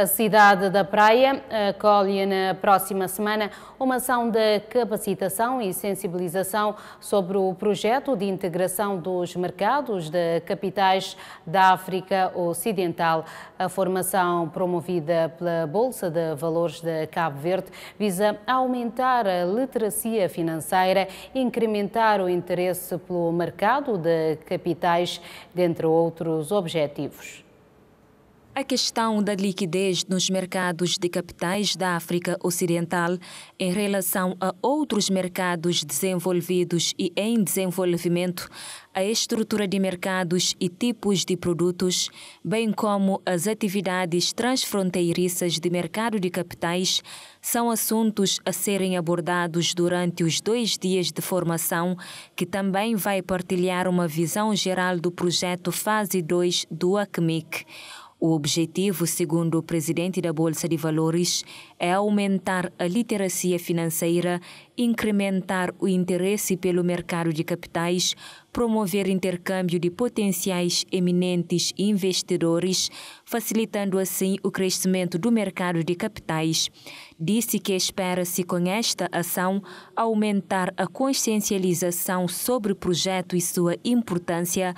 A cidade da Praia acolhe eh, na próxima semana uma ação de capacitação e sensibilização sobre o projeto de integração dos mercados de capitais da África Ocidental. A formação promovida pela Bolsa de Valores de Cabo Verde visa aumentar a literacia financeira, incrementar o interesse pelo mercado de capitais, dentre outros objetivos. A questão da liquidez nos mercados de capitais da África Ocidental em relação a outros mercados desenvolvidos e em desenvolvimento, a estrutura de mercados e tipos de produtos, bem como as atividades transfronteiriças de mercado de capitais, são assuntos a serem abordados durante os dois dias de formação, que também vai partilhar uma visão geral do projeto Fase 2 do ACMIC. O objetivo, segundo o presidente da Bolsa de Valores, é aumentar a literacia financeira, incrementar o interesse pelo mercado de capitais, promover intercâmbio de potenciais eminentes investidores, facilitando assim o crescimento do mercado de capitais. Disse que espera-se com esta ação aumentar a consciencialização sobre o projeto e sua importância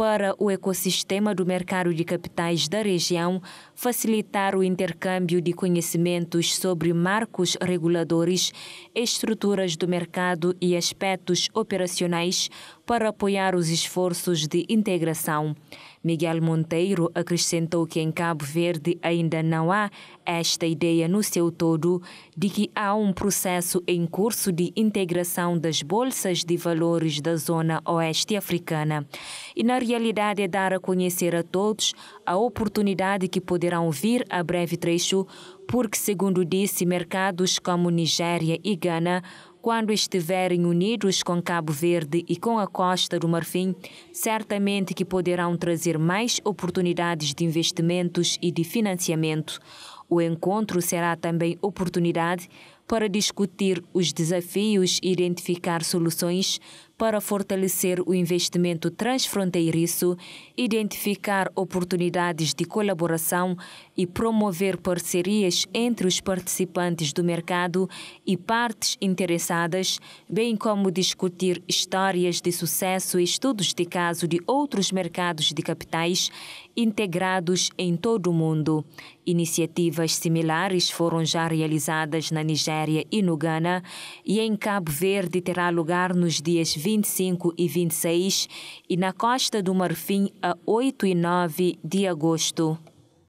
para o ecossistema do mercado de capitais da região, facilitar o intercâmbio de conhecimentos sobre marcos reguladores, estruturas do mercado e aspectos operacionais, para apoiar os esforços de integração. Miguel Monteiro acrescentou que em Cabo Verde ainda não há esta ideia no seu todo de que há um processo em curso de integração das bolsas de valores da zona oeste africana. E na realidade é dar a conhecer a todos a oportunidade que poderão vir a breve trecho, porque, segundo disse, mercados como Nigéria e Gana quando estiverem unidos com Cabo Verde e com a Costa do Marfim, certamente que poderão trazer mais oportunidades de investimentos e de financiamento. O encontro será também oportunidade para discutir os desafios e identificar soluções para fortalecer o investimento transfronteiriço, identificar oportunidades de colaboração e promover parcerias entre os participantes do mercado e partes interessadas, bem como discutir histórias de sucesso e estudos de caso de outros mercados de capitais integrados em todo o mundo. Iniciativas similares foram já realizadas na Nigéria e no Ghana e em Cabo Verde terá lugar nos dias 20 25 e 26 e na Costa do Marfim a 8 e 9 de agosto.